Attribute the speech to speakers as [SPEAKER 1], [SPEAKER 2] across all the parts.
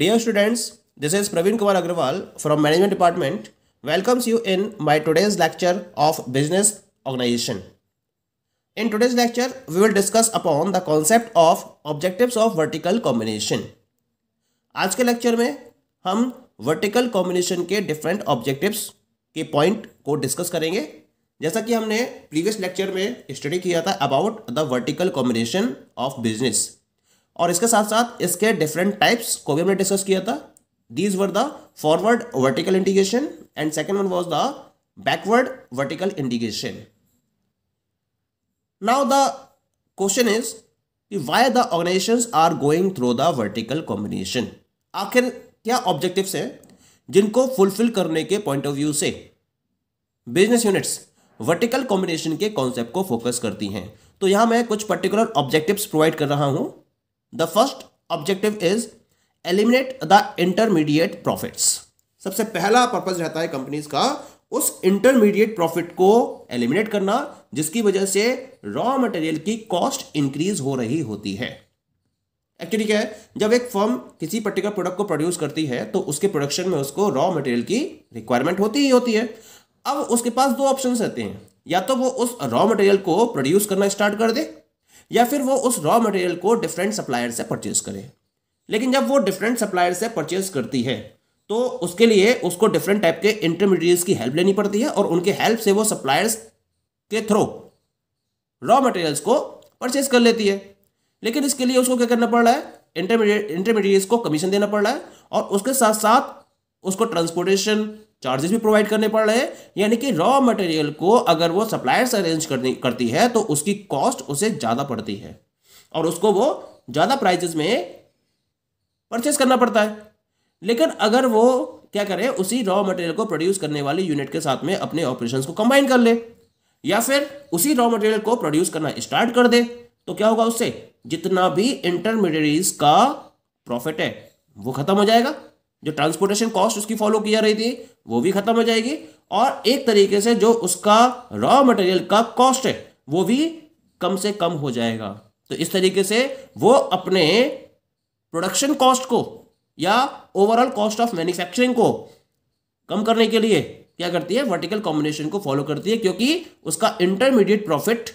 [SPEAKER 1] Dear students, this is Praveen Kumar Agrawal from Management Department welcomes you in my today's lecture of Business Organization. In today's lecture, we will discuss upon the concept of objectives of vertical combination. आज के lecture में हम vertical combination के different objectives के point को discuss करेंगे जैसा कि हमने प्रीवियस लेक्चर में स्टडी किया था about the vertical combination of business और इसके साथ साथ इसके डिफरेंट टाइप्स को भी हमने डिस्कस किया था these were the forward vertical integration and second one was the vertical vertical now the question is कि why the organization are going through the vertical combination आखिर क्या ऑब्जेक्टिव्स हैं जिनको फुलफिल करने के पॉइंट ऑफ व्यू से business units vertical combination के concept को फोकस करती हैं तो यहां मैं कुछ पर्टिकुलर ऑब्जेक्टिव्स प्रोवाइड कर रहा हूं the first objective is eliminate the intermediate profits सबसे पहला पर्पज रहता है कंपनीज का उस इंटरमीडिएट प्रॉफिट को एलिमिनेट करना जिसकी वजह से रॉ मटेरियल की कॉस्ट इंक्रीज हो रही होती है एक्चुअली क्या है जब एक फर्म किसी पर्टिकुलर प्रोडक्ट को प्रोड्यूस करती है तो उसके प्रोडक्शन में उसको रॉ मटेरियल की रिक्वायरमेंट होती ही होती है अब उसके पास दो ऑप्शन रहते हैं या तो वो उस रॉ मटेरियल को प्रोड्यूस करना स्टार्ट कर दे या फिर वो उस रॉ मटेरियल को डिफरेंट सप्लायर से परचेज करे लेकिन जब वो डिफरेंट सप्लायर से परचेज करती है तो उसके लिए उसको डिफरेंट टाइप के इंटरमीडिएट्स की हेल्प लेनी पड़ती है और उनके हेल्प से वो सप्लायर्स के थ्रू रॉ मटेरियल्स को परचेज कर लेती है लेकिन इसके लिए उसको क्या करना पड़ रहा है इंटरमीडिएट इंटरमीडिएट्स को कमीशन देना पड़ रहा है और उसके साथ साथ उसको ट्रांसपोर्टेशन चार्जेस भी प्रोवाइड करने पड़ रहे हैं यानी कि रॉ मटेरियल को अगर वो सप्लायर्स अरेंज करनी करती है तो उसकी कॉस्ट उसे ज़्यादा पड़ती है और उसको वो ज़्यादा प्राइजेस में परचेस करना पड़ता है लेकिन अगर वो क्या करे उसी रॉ मटेरियल को प्रोड्यूस करने वाले यूनिट के साथ में अपने ऑपरेशन को कंबाइन कर ले या फिर उसी रॉ मटेरियल को प्रोड्यूस करना स्टार्ट कर दे तो क्या होगा उससे जितना भी इंटरमीडिएट्स का प्रॉफिट है वो खत्म हो जाएगा जो ट्रांसपोर्टेशन कॉस्ट उसकी फॉलो की जा रही थी वो भी खत्म हो जाएगी और एक तरीके से जो उसका रॉ मटेरियल का कॉस्ट है वो भी कम से कम हो जाएगा तो इस तरीके से वो अपने प्रोडक्शन कॉस्ट को या ओवरऑल कॉस्ट ऑफ मैन्युफैक्चरिंग को कम करने के लिए क्या करती है वर्टिकल कॉम्बिनेशन को फॉलो करती है क्योंकि उसका इंटरमीडिएट प्रॉफिट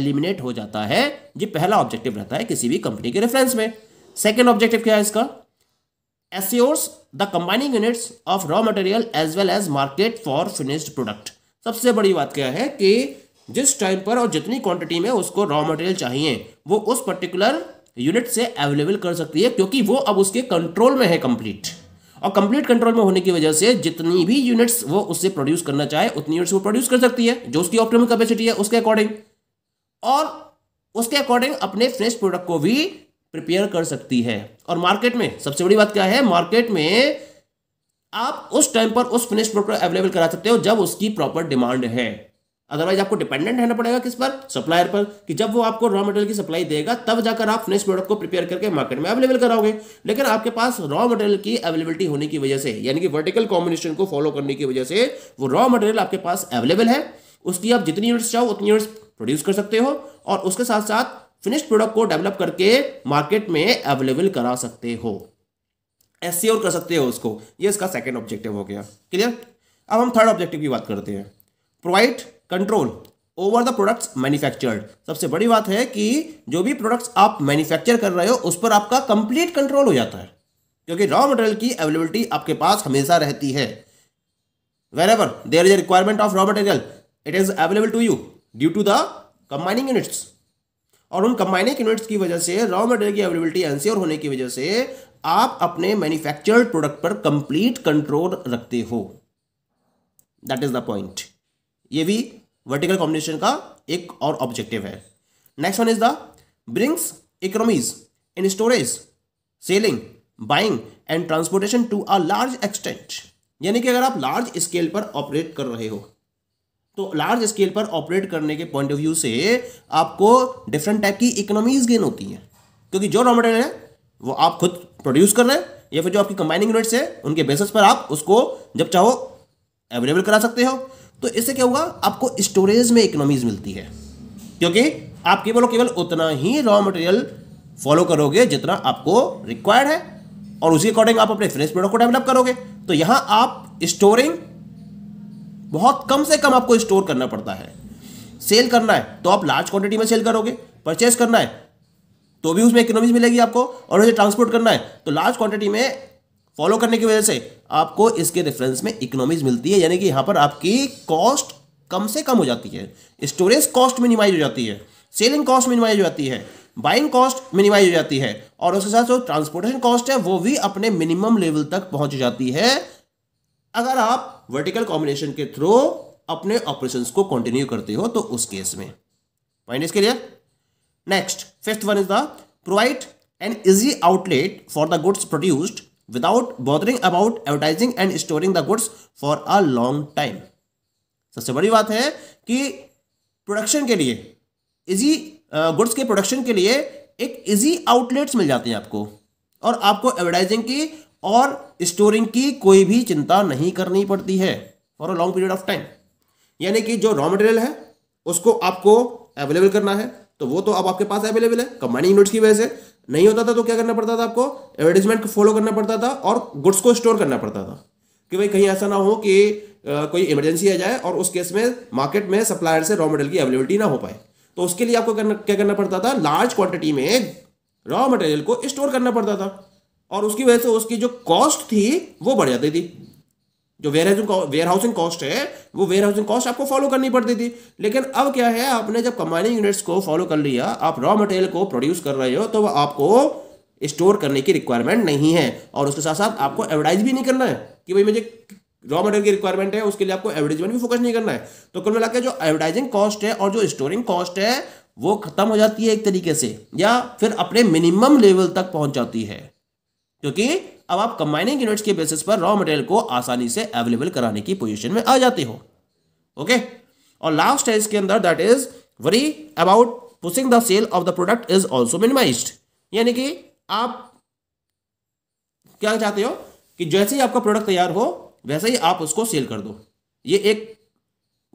[SPEAKER 1] एलिमिनेट हो जाता है ये पहला ऑब्जेक्टिव रहता है किसी भी कंपनी के रेफरेंस में सेकेंड ऑब्जेक्टिव क्या है इसका assures the combining units of raw material as well as market for finished product सबसे बड़ी बात क्या है कि जिस टाइम पर और जितनी क्वांटिटी में उसको रॉ मटेरियल चाहिए वो उस पर्टिकुलर यूनिट से अवेलेबल कर सकती है क्योंकि वो अब उसके कंट्रोल में है कंप्लीट और कंप्लीट कंट्रोल में होने की वजह से जितनी भी यूनिट्स वो उससे प्रोड्यूस करना चाहे उतनी यूनिट्स वो प्रोड्यूस कर सकती है जो उसकी ऑप्टिमम कैपेसिटी है उसके अकॉर्डिंग और उसके अकॉर्डिंग अपने फ्रेश प्रोडक्ट को भी प्रिपेयर कर सकती है और मार्केट में सबसे बड़ी बात क्या है मार्केट में आप उस टाइम पर उस फिनिश प्रोडक्ट अवेलेबल करा सकते हो जब उसकी प्रॉपर डिमांड है अदरवाइज आपको डिपेंडेंट रहना पड़ेगा किस पर सप्लायर पर कि जब वो आपको रॉ मटेरियल की सप्लाई देगा तब जाकर आप फिनिश प्रोडक्ट को प्रिपेयर करके मार्केट में अवेलेबल कराओगे लेकिन आपके पास रॉ मटेरियल की अवेलेबिलिटी होने की वजह से यानी कि वर्टिकल कॉम्बिनेशन को फॉलो करने की वजह से वो रॉ मटेरियल आपके पास अवेलेबल है उसकी आप जितनी यूनिट्स चाहो उतनी यूनिट्स प्रोड्यूस कर सकते हो और उसके साथ साथ फिनिश प्रोडक्ट को डेवलप करके मार्केट में अवेलेबल करा सकते हो एस कर सकते हो उसको ये इसका सेकेंड ऑब्जेक्टिव हो गया क्लियर अब हम थर्ड ऑब्जेक्टिव की बात करते हैं provide control over the products manufactured सबसे बड़ी बात है कि जो भी प्रोडक्ट्स आप मैन्युफैक्चर कर रहे हो उस पर आपका कंप्लीट कंट्रोल हो जाता है क्योंकि रॉ मटेरियल की अवेलेबिलिटी आपके पास हमेशा रहती है wherever there is requirement of raw material it is available to you due to the combining units और उन कंबाइनिंग यूनिट्स की वजह से रॉ मटेरियल की अवेलेबिलिटी एनसीआर होने की वजह से आप अपने मैन्युफैक्चर्ड प्रोडक्ट पर कंप्लीट कंट्रोल रखते हो दैट इज द पॉइंट ये भी वर्टिकल कॉम्बिनेशन का एक और ऑब्जेक्टिव है next one is the brings economies in storage selling buying and transportation to a large extent यानी कि अगर आप लार्ज स्केल पर ऑपरेट कर रहे हो तो लार्ज स्केल पर ऑपरेट करने के पॉइंट ऑफ व्यू से आपको डिफरेंट टाइप की इकोनॉमीज गेन होती है क्योंकि जो रॉ मटेरियल है वो आप खुद प्रोड्यूस कर रहे हैं या फिर जो आपकी कंबाइनिंग यूनिट्स है उनके बेसिस पर आप उसको जब चाहो अवेलेबल करा सकते हो तो इससे क्या होगा आपको स्टोरेज में इकोनॉमीज मिलती है क्योंकि आप केवल केवल उतना ही रॉ मटेरियल फॉलो करोगे जितना आपको रिक्वायर्ड है और उसी अकॉर्डिंग आप अपने फ्रेश प्रोडक्ट को डेवलप करोगे तो यहां आप स्टोरिंग बहुत कम से कम आपको स्टोर करना पड़ता है सेल करना है तो आप लार्ज क्वांटिटी में सेल करोगे परचेस करना है तो भी उसमें इकोनॉमीज मिलेगी आपको और उसे ट्रांसपोर्ट करना है तो लार्ज क्वांटिटी में फॉलो करने की वजह से आपको इसके रेफरेंस में इकोनॉमीज मिलती है यानी कि यहाँ पर आपकी कॉस्ट कम से कम हो जाती है स्टोरेज कॉस्ट मिनिमाइज हो जाती है सेलिंग कॉस्ट मिनिमाइज हो जाती है बाइंग कॉस्ट मिनिमाइज हो जाती है और उसके साथ जो ट्रांसपोर्टेशन कॉस्ट है वो भी अपने मिनिमम लेवल तक पहुंच जाती है अगर आप वर्टिकल कॉम्बिनेशन के थ्रू अपने ऑपरेशन को कंटिन्यू करते हो तो उस केस में point is clear next fifth one is the provide an easy outlet for the goods produced without bothering about advertising and storing the goods for a long time सबसे बड़ी बात है कि प्रोडक्शन के लिए इजी गुड्स के production के लिए एक इजी आउटलेट्स मिल जाते हैं आपको और आपको एडवर्टाइजिंग की और स्टोरिंग की कोई भी चिंता नहीं करनी पड़ती है for a long period of time यानी कि जो रॉ मटेरियल है उसको आपको अवेलेबल करना है तो वो तो अब आपके पास अवेलेबल है कंबाइनिंग यूनिट्स की वजह से नहीं होता था तो क्या करना पड़ता था आपको एडवर्टीजमेंट को फॉलो करना पड़ता था और गुड्स को स्टोर करना पड़ता था कि भाई कहीं ऐसा ना हो कि आ, कोई इमरजेंसी आ जाए और उस केस में मार्केट में सप्लायर से रॉ मटेरियल की अवेलेबिलिटी ना हो पाए तो उसके लिए आपको करना क्या करना पड़ता था लार्ज क्वांटिटी में रॉ मटेरियल को स्टोर करना पड़ता था और उसकी वजह से उसकी जो कॉस्ट थी वो बढ़ जाती थी जो warehousing warehousing cost है वो वेयर हाउसिंग कॉस्ट आपको फॉलो करनी पड़ती थी लेकिन अब क्या है आपने जब कंबाइनिंग यूनिट्स को फॉलो कर लिया आप रॉ मटेरियल को प्रोड्यूस कर रहे हो तो आपको स्टोर करने की रिक्वायरमेंट नहीं है और उसके साथ साथ आपको एडवर्टाइज भी नहीं करना है कि भाई मुझे रॉ मटेरियल की रिक्वायरमेंट है उसके लिए आपको एडवर्टाइजमेंट भी फोकस नहीं करना है तो कुल मिला जो एडवर्टाइजिंग कॉस्ट है और जो स्टोरिंग कॉस्ट है वो खत्म हो जाती है एक तरीके से या फिर अपने मिनिमम लेवल तक पहुंच जाती है क्योंकि अब आप कंबाइनिंग यूनिट्स के बेसिस पर रॉ मटेरियल को आसानी से अवेलेबल कराने की पोजिशन में आ जाते हो ओके okay? और लास्ट है इसके अंदर that is worry about pushing the sale of the product is also minimise यानी कि आप क्या चाहते हो कि जैसे ही आपका प्रोडक्ट तैयार हो वैसे ही आप उसको सेल कर दो ये एक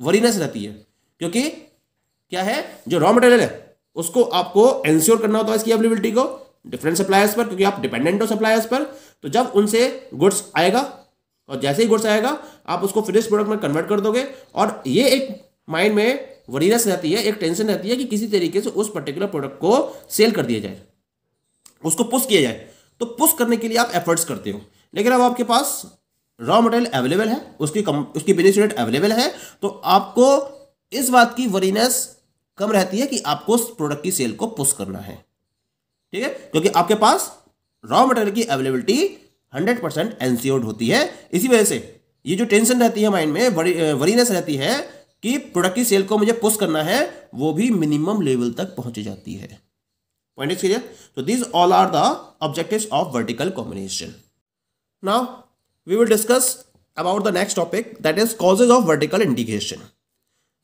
[SPEAKER 1] वरीनेस रहती है क्योंकि क्या है जो रॉ मटेरियल है उसको आपको एंश्योर करना होता है इसकी अवेलेबिलिटी को डिफरेंट सप्लायर्स पर क्योंकि आप डिपेंडेंट हो सप्लायर्स पर तो जब उनसे गुड्स आएगा और जैसे ही गुड्स आएगा आप उसको फिनिश प्रोडक्ट में कन्वर्ट कर दोगे और ये एक माइंड में वरीनेस रहती है एक टेंशन रहती है कि किसी तरीके से उस पर्टिकुलर प्रोडक्ट को सेल कर दिया जाए उसको पुश किया जाए तो पुश करने के लिए आप एफर्ट्स करते हो लेकिन अब आपके पास रॉ मटेरियल अवेलेबल है उसकी कम उसकी बिजनेस यूनिट अवेलेबल है तो आपको इस बात की वरीनेस कम रहती है कि आपको उस प्रोडक्ट की सेल को पुश करना है ठीक है क्योंकि आपके पास रॉ मटेरियल की अवेलेबिलिटी हंड्रेड परसेंट एनसीओड होती है इसी वजह से ये जो टेंशन रहती है माइंड में वरीनेस रहती है कि प्रोडक्ट की सेल को मुझे पुश करना है वो भी मिनिमम लेवल तक पहुंच जाती है पॉइंट इज क्लियर तो these all are the objective of vertical combination now we will discuss about the next topic that is causes of vertical indication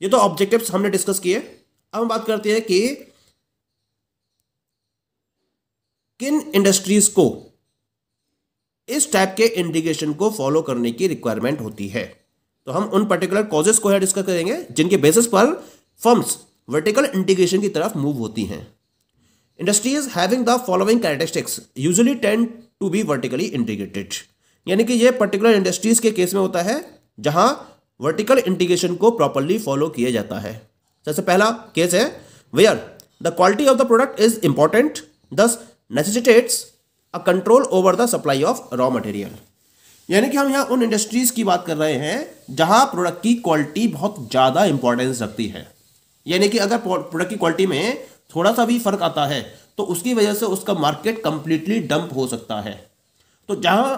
[SPEAKER 1] ये तो ऑब्जेक्टिव्स हमने डिस्कस किए अब हम बात करते हैं कि किन इंडस्ट्रीज को इस टाइप के इंडिकेशन को फॉलो करने की रिक्वायरमेंट होती है तो हम उन पर्टिकुलर कॉजेस को डिस्कस करेंगे जिनके बेसिस पर फर्म्स वर्टिकल इंटीग्रेशन की तरफ मूव होती हैं industries having the following characteristics usually tend to be vertically integrated यानी कि ये पर्टिकुलर इंडस्ट्रीज के केस में होता है जहां वर्टिकल इंटीग्रेशन को प्रॉपरली फॉलो किया जाता है जैसे पहला केस है where the quality of the product is important thus necessitates a control over the supply of raw material यानी कि हम यहाँ उन इंडस्ट्रीज़ की बात कर रहे हैं जहाँ प्रोडक्ट की क्वालिटी बहुत ज़्यादा इंपॉर्टेंस रखती है यानी कि अगर प्रोडक्ट की क्वालिटी में थोड़ा सा भी फर्क आता है तो उसकी वजह से उसका मार्केट कंप्लीटली डंप हो सकता है तो जहाँ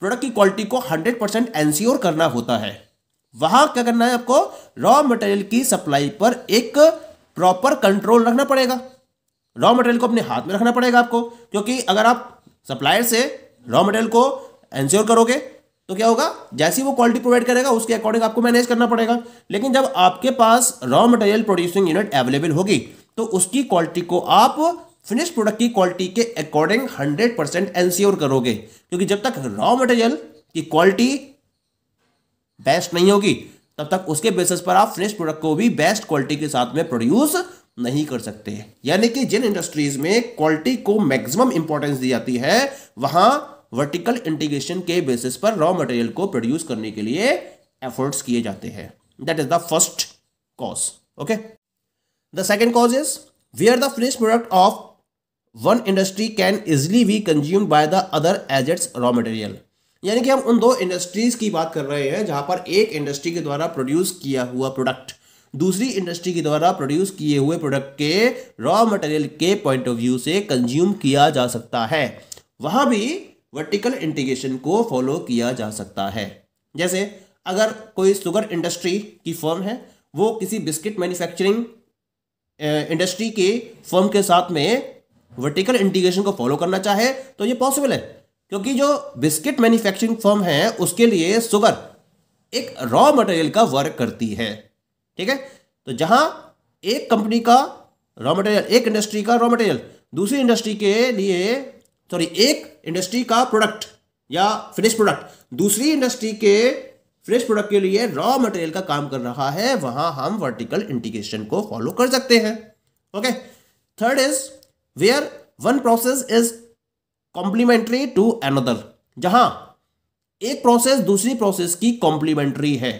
[SPEAKER 1] प्रोडक्ट की क्वालिटी को 100 परसेंट एनश्योर करना होता है वहाँ क्या करना है आपको रॉ मटेरियल की सप्लाई पर एक प्रॉपर कंट्रोल रखना पड़ेगा रॉ मटेरियल को अपने हाथ में रखना पड़ेगा आपको क्योंकि अगर आप सप्लायर से रॉ मटेरियल को एंश्योर करोगे तो क्या होगा जैसी वो क्वालिटी प्रोवाइड करेगा उसके अकॉर्डिंग आपको मैनेज करना पड़ेगा लेकिन जब आपके पास raw material producing unit available होगी तो उसकी क्वालिटी को आप फिनिश प्रोडक्ट की क्वालिटी के अकॉर्डिंग हंड्रेड परसेंट एंश्योर करोगे क्योंकि जब तक रॉ मटेरियल की क्वालिटी बेस्ट नहीं होगी तब तक उसके बेसिस पर आप फिनिश प्रोडक्ट को भी बेस्ट क्वालिटी के साथ में प्रोड्यूस नहीं कर सकते यानी कि जिन इंडस्ट्रीज में क्वालिटी को मैक्सिमम इंपॉर्टेंस दी जाती है वहां वर्टिकल इंटीग्रेशन के बेसिस पर रॉ मटेरियल को प्रोड्यूस करने के लिए एफर्ट्स किए जाते हैं that is the first cause okay the second cause is we are the finish product of one industry can easily be consume by the other as its raw material यानी कि हम उन दो इंडस्ट्रीज की बात कर रहे हैं जहां पर एक इंडस्ट्री के द्वारा प्रोड्यूस किया हुआ प्रोडक्ट दूसरी इंडस्ट्री के द्वारा प्रोड्यूस किए हुए प्रोडक्ट के रॉ मटेरियल के पॉइंट ऑफ व्यू से कंज्यूम किया जा सकता है वहां भी वर्टिकल इंटीग्रेशन को फॉलो किया जा सकता है जैसे अगर कोई सुगर इंडस्ट्री की फर्म है वो किसी बिस्किट मैन्युफैक्चरिंग इंडस्ट्री के फर्म के साथ में वर्टिकल इंटीग्रेशन को फॉलो करना चाहे तो ये पॉसिबल है क्योंकि जो बिस्किट मैन्युफैक्चरिंग फर्म है उसके लिए सुगर एक रॉ मटेरियल का वर्क करती है ठीक है तो जहाँ एक कंपनी का रॉ मटेरियल एक इंडस्ट्री का रॉ मटेरियल दूसरी इंडस्ट्री के लिए सॉरी एक इंडस्ट्री का प्रोडक्ट या फिनिश प्रोडक्ट दूसरी इंडस्ट्री के फिनिश प्रोडक्ट के लिए रॉ मटेरियल का काम कर रहा है वहां हम वर्टिकल इंटीग्रेशन को फॉलो कर सकते हैं okay third is where one process is complementary to another जहां एक प्रोसेस दूसरी प्रोसेस की कॉम्प्लीमेंट्री है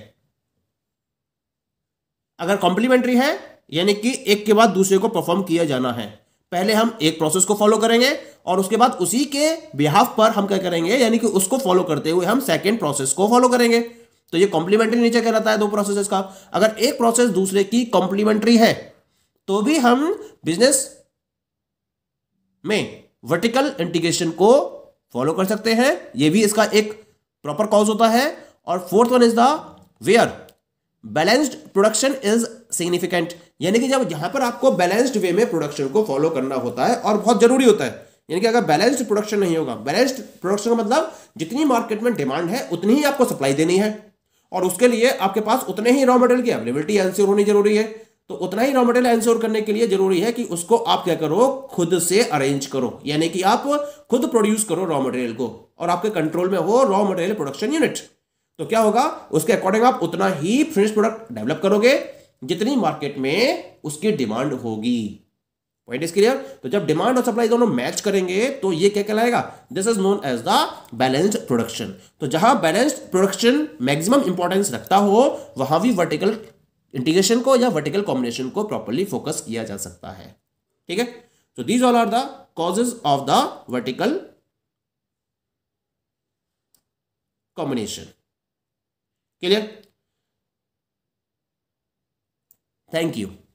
[SPEAKER 1] अगर कॉम्प्लीमेंट्री है यानी कि एक के बाद दूसरे को परफॉर्म किया जाना है पहले हम एक प्रोसेस को फॉलो करेंगे और उसके बाद उसी के बिहाफ पर हम क्या करेंगे यानी कि उसको फॉलो करते हुए हम सेकेंड प्रोसेस को फॉलो करेंगे तो ये कॉम्प्लीमेंट्री नीचे कहलाता है दो प्रोसेसेस का अगर एक प्रोसेस दूसरे की कॉम्प्लीमेंट्री है तो भी हम बिजनेस में वर्टिकल इंटीग्रेशन को फॉलो कर सकते हैं ये भी इसका एक प्रॉपर कॉज होता है और fourth one is the where balanced production is significant यानी कि जब यहां पर आपको बैलेंस्ड वे में प्रोडक्शन को फॉलो करना होता है और बहुत जरूरी होता है यानी कि अगर बैलेंस्ड प्रोडक्शन नहीं होगा बैलेंस्ड प्रोडक्शन का मतलब जितनी मार्केट में डिमांड है उतनी ही आपको सप्लाई देनी है और उसके लिए आपके पास उतने ही रॉ मटेरियल की अवेलेबिलिटी एंश्योर होनी जरूरी है तो उतना ही रॉ मटेरियल एंश्योर करने के लिए जरूरी है कि उसको आप क्या करो खुद से अरेंज करो यानी कि आप खुद प्रोड्यूस करो रॉ मटेरियल को और आपके कंट्रोल में हो रॉ मटेरियल प्रोडक्शन यूनिट तो क्या होगा उसके अकॉर्डिंग आप उतना ही फिनिश प्रोडक्ट डेवलप करोगे जितनी मार्केट में उसकी डिमांड होगी पॉइंट इज क्लियर तो जब डिमांड और सप्लाई दोनों मैच करेंगे तो ये क्या कहलाएगा this is known as the balanced production तो जहां बैलेंस्ड प्रोडक्शन मैक्सिमम इंपॉर्टेंस रखता हो वहां भी वर्टिकल इंटीग्रेशन को या वर्टिकल कॉम्बिनेशन को प्रॉपरली फोकस किया जा सकता है ठीक है तो these all are the causes of the vertical combination clear thank you